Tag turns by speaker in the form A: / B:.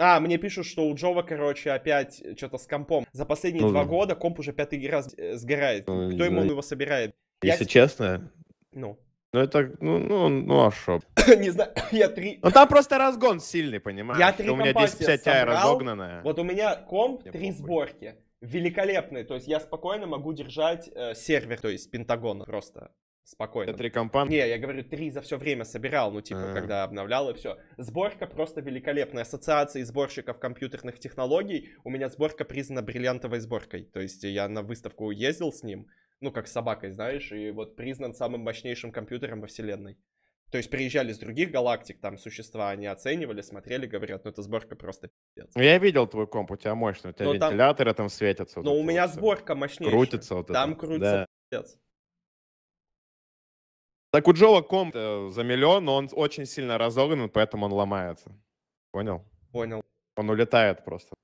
A: А, мне пишут, что у Джова, короче, опять что-то с компом. За последние ну, два да. года комп уже пятый раз э, сгорает. Ну, Кто ему ну, его собирает? Если я...
B: честно... Ну. Ну это, ну, ну, ну а что?
A: не знаю, я три... Ну там просто разгон сильный, понимаешь? Я три У меня 1050 Ti разогнанная. Вот у меня комп, не три сборки. Великолепный, то есть я спокойно могу держать э, сервер, то есть Пентагона просто. Спокойно. три компании? Не, я говорю, три за все время собирал, ну, типа, А-а-а. когда обновлял и все. Сборка просто великолепная. Ассоциации сборщиков компьютерных технологий. У меня сборка признана бриллиантовой сборкой. То есть я на выставку ездил с ним, ну, как с собакой, знаешь, и вот признан самым мощнейшим компьютером во вселенной. То есть приезжали с других галактик, там существа, они оценивали, смотрели, говорят, ну это сборка просто пиздец.
C: Ну, я видел твой комп, у тебя мощный, у тебя но ну, вентиляторы там, там светятся.
A: Но ну, у меня вот сборка мощнее Крутится вот там это. Там крутится да. пиздец.
B: Так у Такуджова комп за миллион, но он очень сильно разогнан, поэтому он ломается. Понял? Понял. Он улетает просто.